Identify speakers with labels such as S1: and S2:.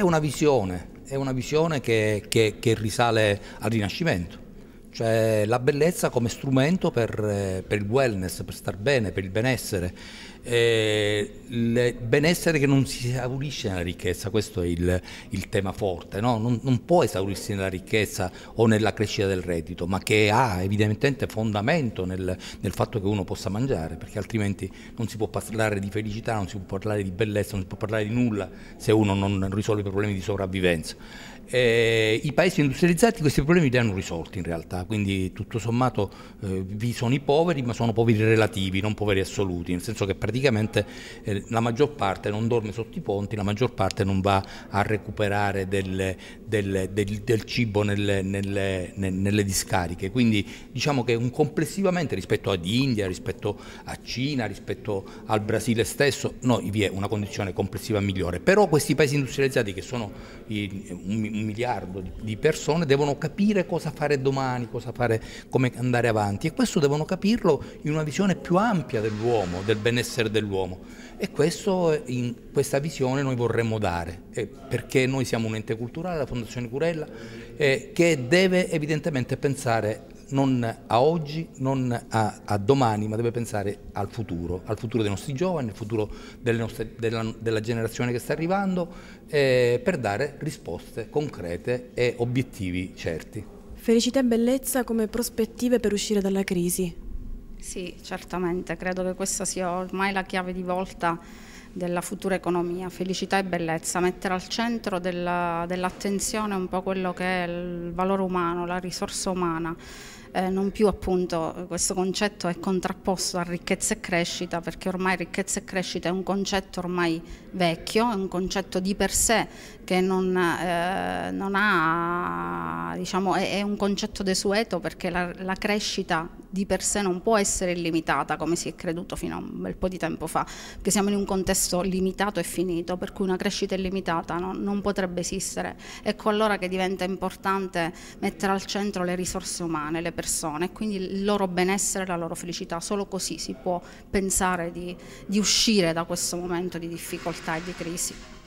S1: È una visione, è una visione che, che, che risale al Rinascimento cioè la bellezza come strumento per, eh, per, il wellness, per star bene, per il benessere, eh, il benessere che non si esaurisce nella ricchezza, questo è il, il tema forte, no? non, non, può esaurirsi nella ricchezza o nella crescita del reddito, ma che ha evidentemente fondamento nel, nel, fatto che uno possa mangiare, perché altrimenti non si può parlare di felicità, non si può parlare di bellezza, non si può parlare di nulla se uno non risolve i problemi di sopravvivenza. Eh, I paesi industrializzati questi problemi li hanno risolti in realtà quindi tutto sommato eh, vi sono i poveri, ma sono poveri relativi, non poveri assoluti, nel senso che praticamente eh, la maggior parte non dorme sotto i ponti, la maggior parte non va a recuperare del, del, del, del cibo nelle, nelle, nelle, discariche, quindi diciamo che un, complessivamente rispetto ad India, rispetto a Cina, rispetto al Brasile stesso, noi vi è una condizione complessiva migliore, però questi paesi industrializzati che sono i, un, un miliardo di persone devono capire cosa fare domani, cosa fare, come andare avanti e questo devono capirlo in una visione più ampia dell'uomo, del benessere dell'uomo e questo, eh, in questa visione noi vorremmo dare perché noi siamo un ente culturale, la Fondazione Curella, eh, che deve evidentemente pensare non a oggi, non a, a, domani, ma deve pensare al futuro, al futuro dei nostri giovani, al futuro nostre, della, della, generazione che sta arrivando, eh, per dare risposte concrete e obiettivi certi.
S2: Felicità e bellezza come prospettive per uscire dalla crisi. Sì, certamente, credo che questa sia ormai la chiave di volta della futura economia, felicità e bellezza, mettere al centro dell'attenzione un po' quello che è il valore umano, la risorsa umana eh, non più appunto eh, questo concetto è contrapposto a ricchezza e crescita perché ormai ricchezza e crescita è un concetto ormai vecchio, è un concetto di per sé che non, eh, non ha, diciamo, è, è, un concetto desueto perché la, la crescita di per sé non può essere illimitata come si è creduto fino a un bel po' di tempo fa, perché siamo in un contesto limitato e finito, per cui una crescita illimitata no? non potrebbe esistere. Ecco allora che diventa importante mettere al centro le risorse umane, le persone persone, quindi il loro benessere, e la loro felicità, solo così si può pensare di, di uscire da questo momento di difficoltà e di crisi.